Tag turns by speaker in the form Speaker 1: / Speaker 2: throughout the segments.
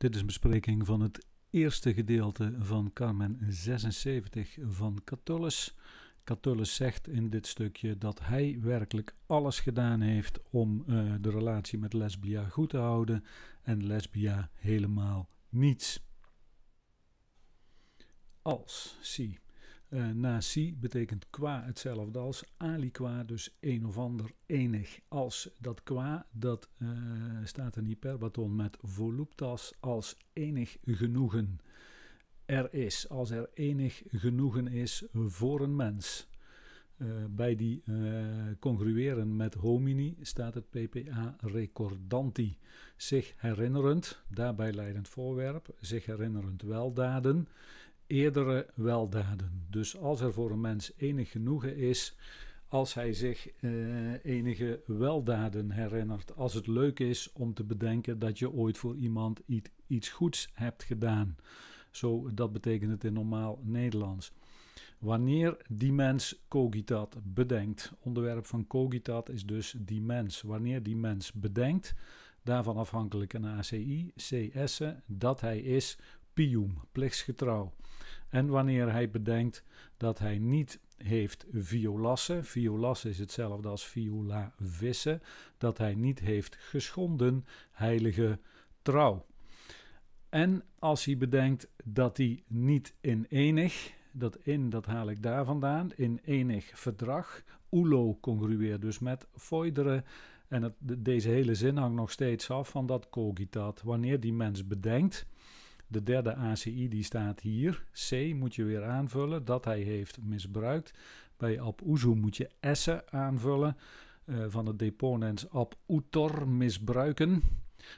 Speaker 1: Dit is een bespreking van het eerste gedeelte van Carmen 76 van Catullus. Catullus zegt in dit stukje dat hij werkelijk alles gedaan heeft om eh, de relatie met Lesbia goed te houden en Lesbia helemaal niets. Als, zie. Uh, eh, nasi betekent qua hetzelfde als aliqua, dus een of ander, enig. Als dat qua, dat eh, staat een hyperbaton met voluptas als enig genoegen er is. Als er enig genoegen is voor een mens. Eh, bij die congrueren met homini staat het PPA recordanti. Zich herinnerend, daarbij leidend voorwerp, zich herinnerend weldaden eerdere weldaden. Dus als er voor een mens enig genoegen is, als hij zich eh, enige weldaden herinnert, als het leuk is om te bedenken dat je ooit voor iemand iets, iets goeds hebt gedaan. Zo, dat betekent het in normaal Nederlands. Wanneer die mens cogitat bedenkt, onderwerp van cogitat is dus die mens. Wanneer die mens bedenkt, daarvan afhankelijk een ACI, CS, dat hij is pium, plichtsgetrouw. En wanneer hij bedenkt dat hij niet heeft violassen, violassen is hetzelfde als viola vissen, dat hij niet heeft geschonden heilige trouw. En als hij bedenkt dat hij niet in enig, dat in, dat haal ik daar vandaan, in enig verdrag, ulo congrueert dus met foideren. En deze hele zin hangt nog steeds af van dat cogitat. Wanneer die mens bedenkt de derde ACI die staat hier. C moet je weer aanvullen. Dat hij heeft misbruikt. Bij ab Oezo moet je Essen aanvullen. Eh, van het deponens ab utor misbruiken.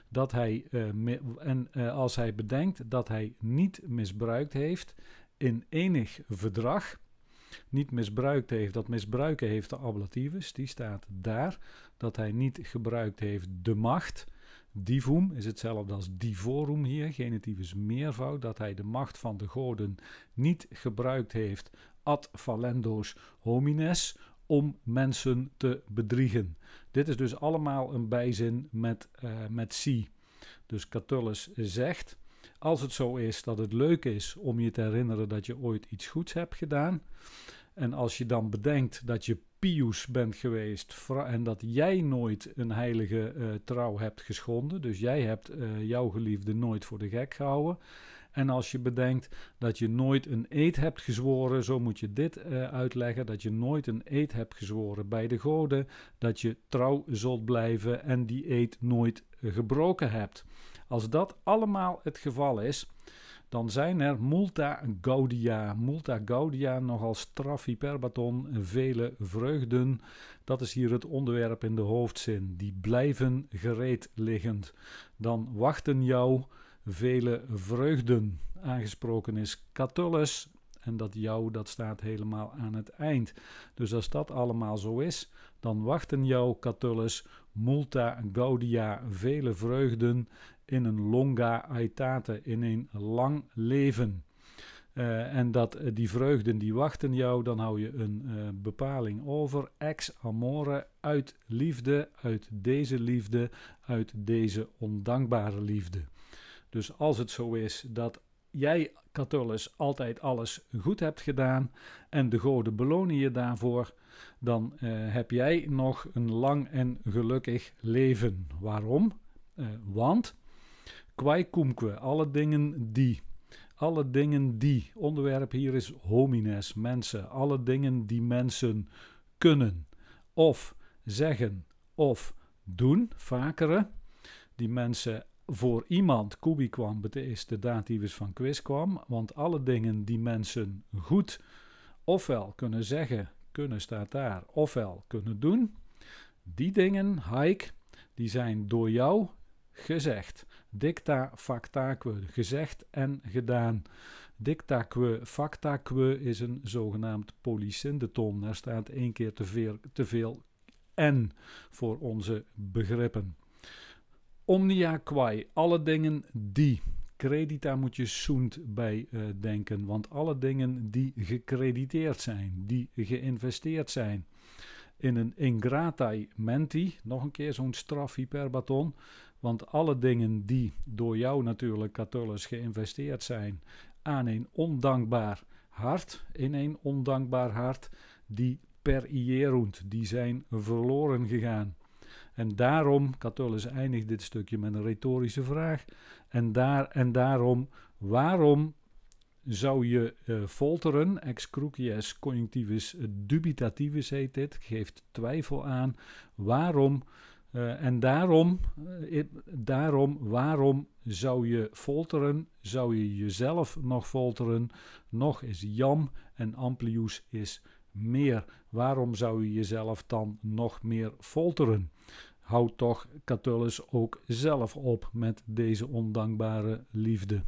Speaker 1: Dat hij, eh, en eh, als hij bedenkt dat hij niet misbruikt heeft in enig verdrag, niet misbruikt heeft, dat misbruiken heeft de ablatives die staat daar, dat hij niet gebruikt heeft de macht, Divum is hetzelfde als divorum hier, genitief meervoud, dat hij de macht van de goden niet gebruikt heeft ad valendos homines om mensen te bedriegen. Dit is dus allemaal een bijzin met, uh, met si. Dus Catullus zegt, als het zo is dat het leuk is om je te herinneren dat je ooit iets goeds hebt gedaan, en als je dan bedenkt dat je pious bent geweest en dat jij nooit een heilige eh, trouw hebt geschonden, dus jij hebt eh, jouw geliefde nooit voor de gek gehouden. En als je bedenkt dat je nooit een eed hebt gezworen, zo moet je dit eh, uitleggen: dat je nooit een eed hebt gezworen bij de goden, dat je trouw zult blijven en die eed nooit gebroken hebt. Als dat allemaal het geval is, dan zijn er multa gaudia, multa gaudia, nogal hyperbaton, vele vreugden. Dat is hier het onderwerp in de hoofdzin. Die blijven gereed liggend. Dan wachten jou vele vreugden. Aangesproken is Catullus, en dat jou dat staat helemaal aan het eind. Dus als dat allemaal zo is, dan wachten jou, Catullus, multa gaudia, vele vreugden in een longa aetate, in een lang leven. Eh, en dat eh, die vreugden die wachten jou, dan hou je een eh, bepaling over. Ex amore, uit liefde, uit deze liefde, uit deze ondankbare liefde. Dus als het zo is dat jij, Catullus, altijd alles goed hebt gedaan en de goden belonen je daarvoor, dan eh, heb jij nog een lang en gelukkig leven. Waarom? Uh, want cumque. alle dingen die, alle dingen die, onderwerp hier is homines, mensen, alle dingen die mensen kunnen of zeggen of doen, vakere, die mensen voor iemand Kubi kwam, is de daad die was dus van quiz kwam. Want alle dingen die mensen goed ofwel kunnen zeggen, kunnen staat daar, ofwel kunnen doen. Die dingen, hike, die zijn door jou gezegd. Dicta factaque, gezegd en gedaan. Dictaque factaque is een zogenaamd polysyndeton. Daar staat één keer te veel, te veel en voor onze begrippen. Omnia quae, alle dingen die. Credita moet je soend bij eh, denken, want alle dingen die gecrediteerd zijn, die geïnvesteerd zijn. In een ingratae menti, nog een keer zo'n straf hyperbaton, want alle dingen die door jou natuurlijk, Catullus, geïnvesteerd zijn aan een ondankbaar hart, in een ondankbaar hart, die per ierunt, die zijn verloren gegaan. En daarom, Catullus eindigt dit stukje met een retorische vraag. En, daar, en daarom, waarom zou je eh, folteren, ex crucies conjunctivus dubitativus heet dit, geeft twijfel aan. Waarom, eh, en daarom, eh, daarom, waarom zou je folteren, zou je jezelf nog folteren, nog is jam en amplius is meer. Waarom zou je jezelf dan nog meer folteren? Houd toch Catullus ook zelf op met deze ondankbare liefde.